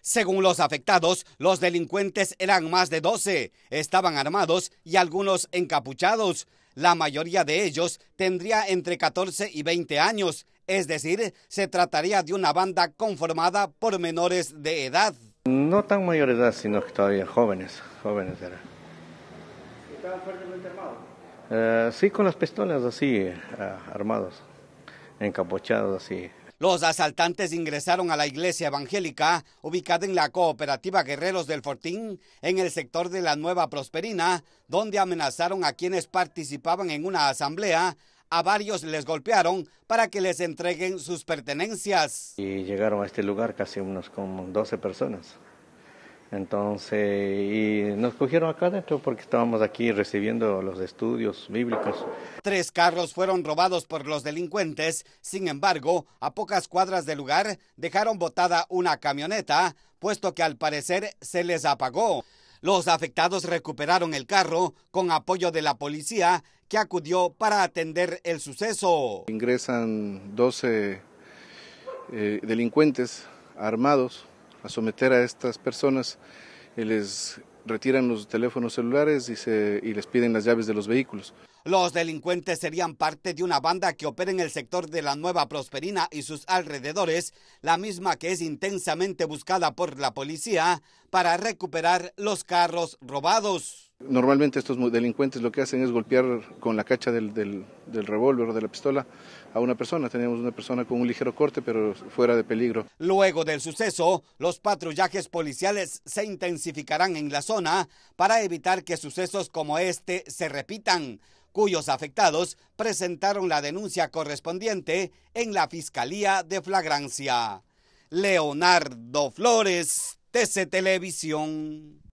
Según los afectados, los delincuentes eran más de 12, estaban armados y algunos encapuchados. La mayoría de ellos tendría entre 14 y 20 años, es decir, se trataría de una banda conformada por menores de edad. No tan mayor edad, sino que todavía jóvenes, jóvenes eran. ¿Estaban fuertemente armados? Eh, sí, con las pistolas así, eh, armados, encapuchados así, los asaltantes ingresaron a la iglesia evangélica ubicada en la cooperativa Guerreros del Fortín, en el sector de la Nueva Prosperina, donde amenazaron a quienes participaban en una asamblea. A varios les golpearon para que les entreguen sus pertenencias. Y llegaron a este lugar casi unos como 12 personas. Entonces, y nos cogieron acá dentro porque estábamos aquí recibiendo los estudios bíblicos. Tres carros fueron robados por los delincuentes, sin embargo, a pocas cuadras del lugar dejaron botada una camioneta, puesto que al parecer se les apagó. Los afectados recuperaron el carro con apoyo de la policía que acudió para atender el suceso. Ingresan 12 eh, delincuentes armados a someter a estas personas, les retiran los teléfonos celulares y, y les piden las llaves de los vehículos. Los delincuentes serían parte de una banda que opera en el sector de la Nueva Prosperina y sus alrededores, la misma que es intensamente buscada por la policía para recuperar los carros robados. Normalmente estos delincuentes lo que hacen es golpear con la cacha del, revólver o de la pistola a una persona. Tenemos una persona con un ligero corte, pero fuera de peligro. Luego del suceso, los patrullajes policiales se intensificarán en la zona para evitar que sucesos como este se repitan, cuyos afectados presentaron la denuncia correspondiente en la Fiscalía de Flagrancia. Leonardo Flores, TC Televisión.